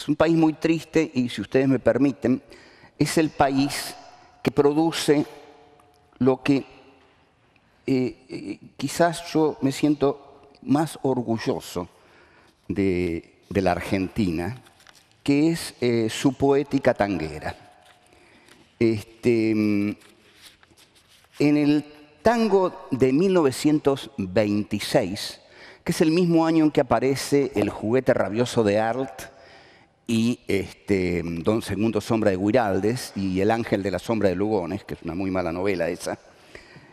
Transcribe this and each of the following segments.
Es un país muy triste y, si ustedes me permiten, es el país que produce lo que eh, eh, quizás yo me siento más orgulloso de, la Argentina, que es eh, su poética tanguera. Este, en el tango de 1926, que es el mismo año en que aparece El juguete rabioso de Arlt, y este, Don Segundo Sombra de Guiraldes y El Ángel de la Sombra de Lugones, que es una muy mala novela esa,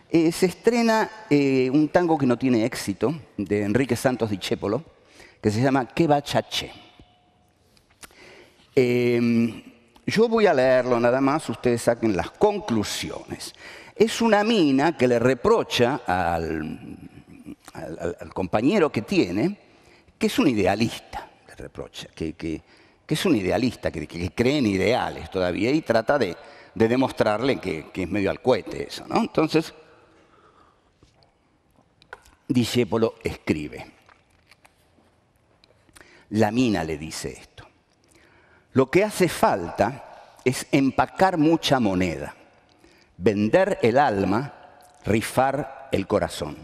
eh, se estrena eh, un tango que no tiene éxito, de Enrique Santos Dichépolo, que se llama Que va em, yo voy a leerlo nada más, ustedes saquen las conclusiones. Es una mina que le reprocha al, compañero que tiene que es un idealista, le reprocha, que que es un idealista, que, cree en ideales todavía y trata de, demostrarle que, es medio al cohete eso. ¿no? Entonces, Disépolo escribe. La mina le dice esto. Lo que hace falta es empacar mucha moneda, vender el alma, rifar el corazón,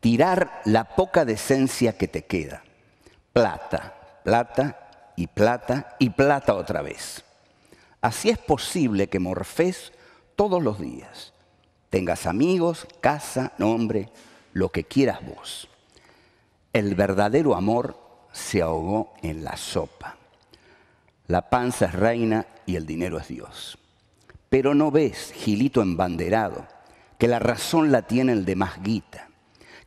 tirar la poca decencia que te queda. Plata, plata y plata y plata otra vez. Así es posible que morfés todos los días. Tengas amigos, casa, nombre, lo que quieras vos. El verdadero amor se ahogó en la sopa. La panza es reina y el dinero es Dios. Pero no ves, Gilito embanderado, que la razón la tiene el de más guita,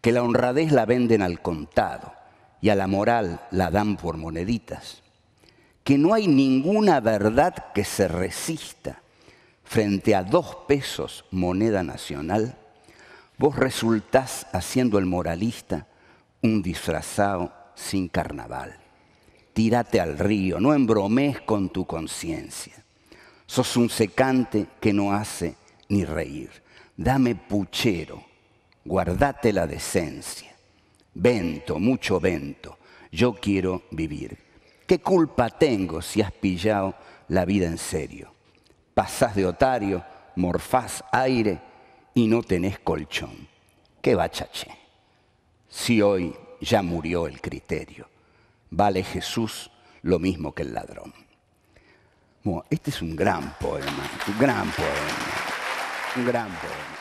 que la honradez la venden al contado y a la moral la dan por moneditas que no hay ninguna verdad que se resista frente a dos pesos moneda nacional, vos resultás haciendo el moralista un disfrazado sin carnaval. Tírate al río, no embromes con tu conciencia. Sos un secante que no hace ni reír. Dame puchero, guardate la decencia. Vento, mucho vento, yo quiero vivir. ¿Qué culpa tengo si has pillado la vida en serio? Pasás de otario, morfás aire y no tenés colchón. ¿Qué bachache? Si hoy ya murió el criterio, vale Jesús lo mismo que el ladrón. este es un gran poema, un gran poema, un gran poema.